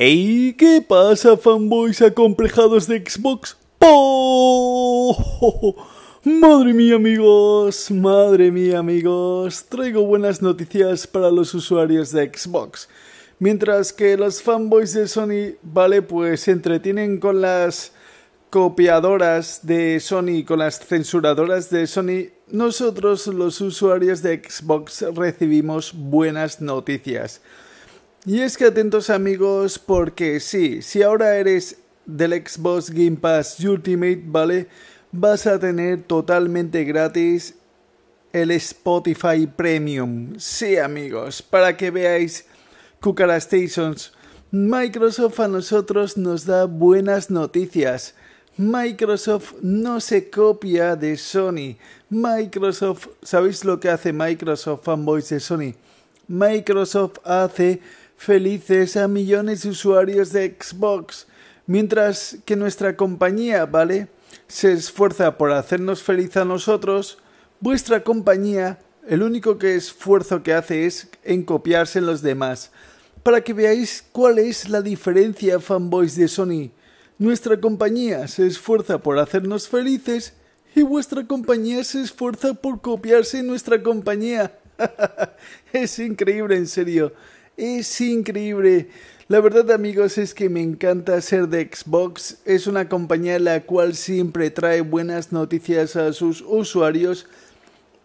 ¡Ey! ¿Qué pasa, fanboys acomplejados de Xbox? ¡Po! ¡Oh! Madre mía amigos, madre mía amigos, traigo buenas noticias para los usuarios de Xbox. Mientras que los fanboys de Sony, vale, pues se entretienen con las copiadoras de Sony, con las censuradoras de Sony, nosotros los usuarios de Xbox recibimos buenas noticias. Y es que atentos amigos, porque sí, si ahora eres del Xbox Game Pass Ultimate, ¿vale? Vas a tener totalmente gratis el Spotify Premium. Sí amigos, para que veáis Cucara Stations, Microsoft a nosotros nos da buenas noticias. Microsoft no se copia de Sony. Microsoft, ¿sabéis lo que hace Microsoft fanboys de Sony? Microsoft hace felices a millones de usuarios de Xbox, mientras que nuestra compañía, ¿vale? Se esfuerza por hacernos feliz a nosotros, vuestra compañía, el único que esfuerzo que hace es en copiarse en los demás, para que veáis cuál es la diferencia fanboys de Sony. Nuestra compañía se esfuerza por hacernos felices y vuestra compañía se esfuerza por copiarse en nuestra compañía. es increíble, en serio. Es increíble. La verdad amigos es que me encanta ser de Xbox. Es una compañía la cual siempre trae buenas noticias a sus usuarios.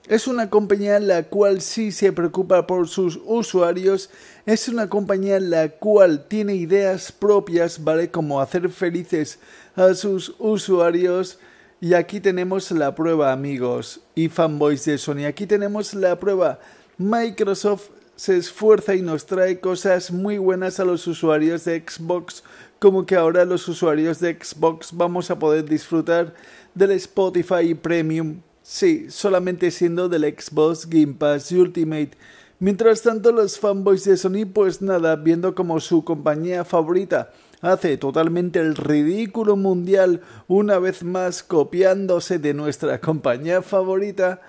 Es una compañía la cual sí se preocupa por sus usuarios. Es una compañía la cual tiene ideas propias, ¿vale? Como hacer felices a sus usuarios. Y aquí tenemos la prueba amigos y fanboys de Sony. Aquí tenemos la prueba. Microsoft se esfuerza y nos trae cosas muy buenas a los usuarios de Xbox, como que ahora los usuarios de Xbox vamos a poder disfrutar del Spotify Premium, sí, solamente siendo del Xbox Game Pass Ultimate. Mientras tanto, los fanboys de Sony, pues nada, viendo como su compañía favorita hace totalmente el ridículo mundial, una vez más copiándose de nuestra compañía favorita,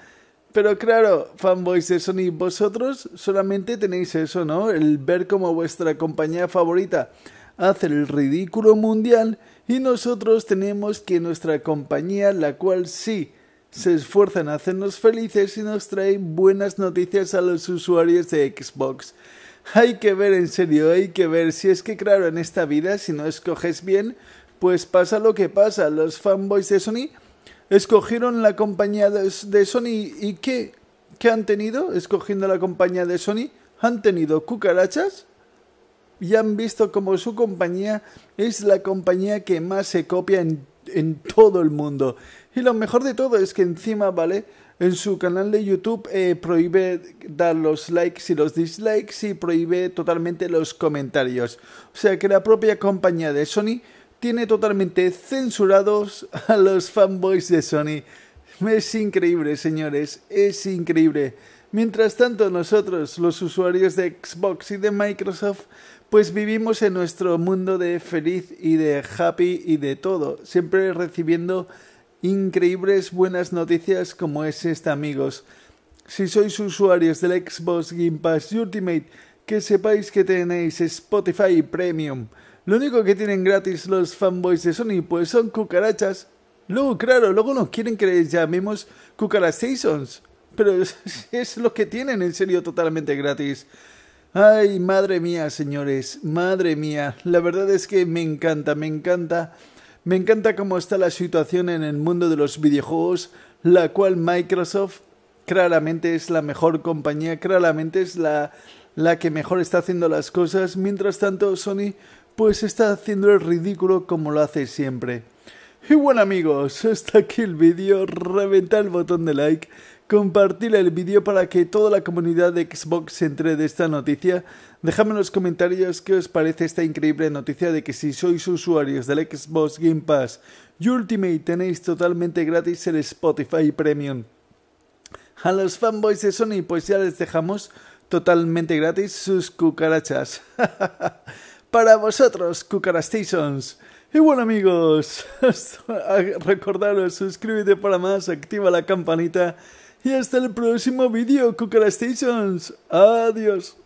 pero claro, fanboys de Sony, vosotros solamente tenéis eso, ¿no? El ver como vuestra compañía favorita hace el ridículo mundial y nosotros tenemos que nuestra compañía, la cual sí se esfuerza en hacernos felices y nos trae buenas noticias a los usuarios de Xbox. Hay que ver en serio, hay que ver si es que claro, en esta vida si no escoges bien, pues pasa lo que pasa, los fanboys de Sony escogieron la compañía de, Sony y ¿qué, ¿qué han tenido? Escogiendo la compañía de Sony, han tenido cucarachas y han visto como su compañía es la compañía que más se copia en, todo el mundo. Y lo mejor de todo es que encima, ¿vale? En su canal de YouTube eh, prohíbe dar los likes y los dislikes y prohíbe totalmente los comentarios. O sea que la propia compañía de Sony tiene totalmente censurados a los fanboys de Sony. Es increíble, señores, es increíble. Mientras tanto, nosotros, los usuarios de Xbox y de Microsoft, pues vivimos en nuestro mundo de feliz y de happy y de todo, siempre recibiendo increíbles buenas noticias como es esta, amigos. Si sois usuarios del Xbox Game Pass Ultimate, que sepáis que tenéis Spotify Premium, lo único que tienen gratis los fanboys de Sony pues son cucarachas. Luego, claro, luego nos quieren que les llamemos Cucarachas. Pero es, es lo que tienen, en serio, totalmente gratis. Ay, madre mía, señores, madre mía. La verdad es que me encanta, me encanta. Me encanta cómo está la situación en el mundo de los videojuegos, la cual Microsoft claramente es la mejor compañía, claramente es la, la que mejor está haciendo las cosas. Mientras tanto, Sony pues está haciendo el ridículo como lo hace siempre. Y bueno amigos, hasta aquí el vídeo, reventad el botón de like, compartir el vídeo para que toda la comunidad de Xbox se entre de esta noticia, dejadme en los comentarios qué os parece esta increíble noticia de que si sois usuarios del Xbox Game Pass y Ultimate tenéis totalmente gratis el Spotify Premium. A los fanboys de Sony pues ya les dejamos totalmente gratis sus cucarachas. para vosotros, Cucara Stations. Y bueno amigos, recordaros, suscríbete para más, activa la campanita y hasta el próximo vídeo, Cucara Stations. Adiós.